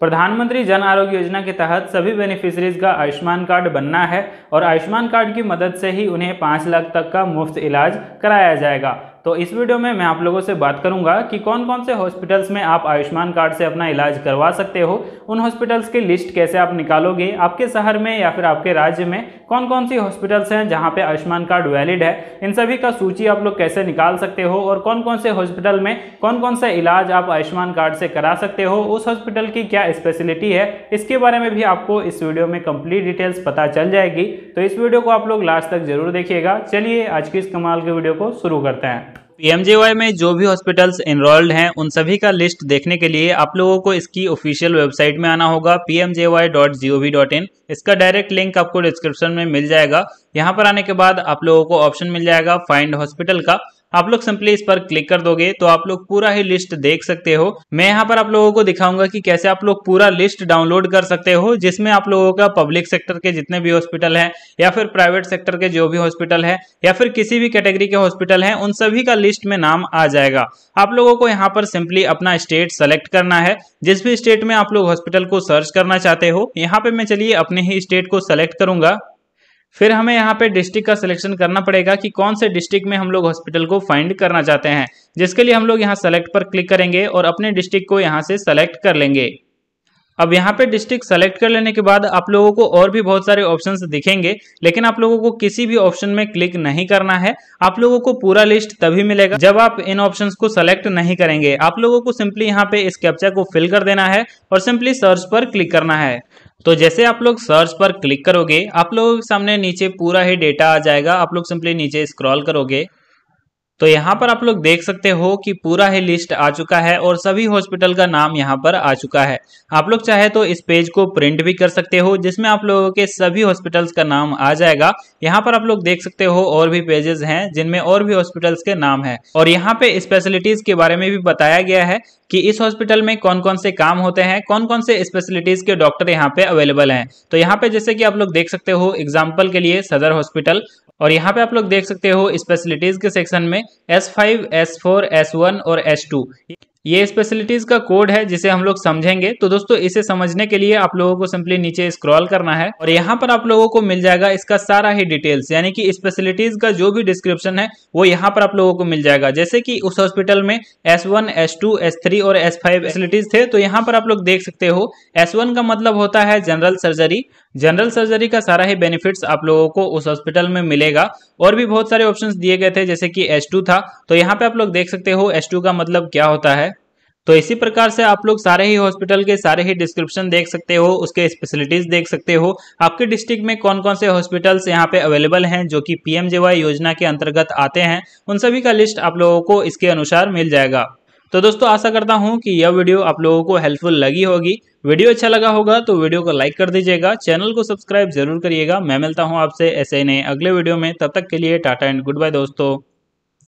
प्रधानमंत्री जन आरोग्य योजना के तहत सभी बेनिफिशरीज का आयुष्मान कार्ड बनना है और आयुष्मान कार्ड की मदद से ही उन्हें पाँच लाख तक का मुफ्त इलाज कराया जाएगा तो इस वीडियो में मैं आप लोगों से बात करूंगा कि कौन कौन से हॉस्पिटल्स में आप आयुष्मान कार्ड से अपना इलाज करवा सकते हो उन हॉस्पिटल्स की लिस्ट कैसे आप निकालोगे आपके शहर में या फिर आपके राज्य में कौन कौन सी हॉस्पिटल्स हैं जहाँ पे आयुष्मान कार्ड वैलिड है इन सभी का सूची आप लोग कैसे निकाल सकते हो और कौन कौन से हॉस्पिटल में कौन कौन सा इलाज आप आयुष्मान कार्ड से करा सकते हो उस हॉस्पिटल की क्या स्पेशलिटी है इसके बारे में भी आपको इस वीडियो में कंप्लीट डिटेल्स पता चल जाएगी तो इस वीडियो को आप लोग लास्ट तक जरूर देखिएगा चलिए आज की इस कमाल के वीडियो को शुरू करते हैं पीएमजीवाई में जो भी हॉस्पिटल्स इनरोल्ड हैं उन सभी का लिस्ट देखने के लिए आप लोगों को इसकी ऑफिशियल वेबसाइट में आना होगा pmjy.gov.in इसका डायरेक्ट लिंक आपको डिस्क्रिप्शन में मिल जाएगा यहाँ पर आने के बाद आप लोगों को ऑप्शन मिल जाएगा फाइंड हॉस्पिटल का आप लोग सिंपली इस पर क्लिक कर दोगे तो आप लोग पूरा ही लिस्ट देख सकते हो मैं यहाँ पर आप लोगों को दिखाऊंगा कि कैसे आप लोग पूरा लिस्ट डाउनलोड कर सकते हो जिसमें आप लोगों का पब्लिक सेक्टर के जितने भी हॉस्पिटल हैं या फिर प्राइवेट सेक्टर के जो भी हॉस्पिटल है या फिर किसी भी कैटेगरी के हॉस्पिटल है उन सभी का लिस्ट में नाम आ जाएगा आप लोगों को यहाँ पर सिंपली अपना स्टेट सेलेक्ट करना है जिस भी स्टेट में आप लोग हॉस्पिटल को सर्च करना चाहते हो यहाँ पे मैं चलिए अपने ही स्टेट को सेलेक्ट करूंगा फिर हमें यहाँ पे डिस्ट्रिक्ट का सिलेक्शन करना पड़ेगा कि कौन से डिस्ट्रिक्ट में हम लोग हॉस्पिटल को फाइंड करना चाहते हैं जिसके लिए हम लोग यहाँ सेलेक्ट पर क्लिक करेंगे और अपने डिस्ट्रिक्ट को यहाँ से सेलेक्ट कर लेंगे अब यहाँ पे डिस्ट्रिक्ट सेलेक्ट कर लेने के बाद आप लोगों को और भी बहुत सारे ऑप्शन दिखेंगे लेकिन आप लोगों को किसी भी ऑप्शन में क्लिक नहीं करना है आप लोगों को पूरा लिस्ट तभी मिलेगा जब आप इन ऑप्शन को सेलेक्ट नहीं करेंगे आप लोगों को सिंपली यहाँ पे इस कैप्चा को फिल कर देना है और सिंपली सर्च पर क्लिक करना है तो जैसे आप लोग सर्च पर क्लिक करोगे आप लोगों के सामने नीचे पूरा ही डेटा आ जाएगा आप लोग सिंपली नीचे स्क्रॉल करोगे तो यहाँ पर आप लोग देख सकते हो कि पूरा ही लिस्ट आ चुका है और सभी हॉस्पिटल का नाम यहाँ पर आ चुका है आप लोग चाहे तो इस पेज को प्रिंट भी कर सकते हो जिसमें आप लोगों के सभी हॉस्पिटल्स का नाम आ जाएगा यहाँ पर आप लोग देख सकते हो और भी पेजेस हैं जिनमें और भी हॉस्पिटल्स के नाम है और यहाँ पे स्पेशलिटीज के बारे में भी बताया गया है कि इस हॉस्पिटल में कौन कौन से काम होते हैं कौन कौन से स्पेशलिटीज के डॉक्टर यहाँ पे अवेलेबल हैं तो यहाँ पे जैसे कि आप लोग देख सकते हो एग्जाम्पल के लिए सदर हॉस्पिटल और यहाँ पे आप लोग देख सकते हो स्पेशलिटीज के सेक्शन में S five S four S one और एस टू ये स्पेशलिटीज का कोड है जिसे हम लोग समझेंगे तो दोस्तों इसे समझने के लिए आप लोगों को सिंपली नीचे स्क्रॉल करना है और यहाँ पर आप लोगों को मिल जाएगा इसका सारा ही डिटेल्स यानी कि स्पेशलिटीज का जो भी डिस्क्रिप्शन है वो यहाँ पर आप लोगों को मिल जाएगा जैसे कि उस हॉस्पिटल में S one S two S three और एस फाइव फैसिलिटीज थे तो यहाँ पर आप लोग देख सकते हो एस वन का मतलब होता है जनरल सर्जरी जनरल सर्जरी का सारा ही बेनिफिट्स आप लोगों को उस हॉस्पिटल में मिलेगा और भी बहुत सारे ऑप्शंस दिए गए थे जैसे कि टू था तो यहाँ पे आप लोग देख सकते हो टू का मतलब क्या होता है तो इसी प्रकार से आप लोग सारे ही हॉस्पिटल के सारे ही डिस्क्रिप्शन देख सकते हो उसके स्पेशलिटीज देख सकते हो आपके डिस्ट्रिक्ट में कौन कौन से हॉस्पिटल्स यहाँ पे अवेलेबल हैं जो कि पीएमजेवाई योजना के अंतर्गत आते हैं उन सभी का लिस्ट आप लोगों को इसके अनुसार मिल जाएगा तो दोस्तों आशा करता हूँ कि यह वीडियो आप लोगों को हेल्पफुल लगी होगी वीडियो अच्छा लगा होगा तो वीडियो को लाइक कर दीजिएगा चैनल को सब्सक्राइब जरूर करिएगा मैं मिलता हूँ आपसे ऐसे ही नए अगले वीडियो में तब तक के लिए टाटा एंड गुड बाय दोस्तों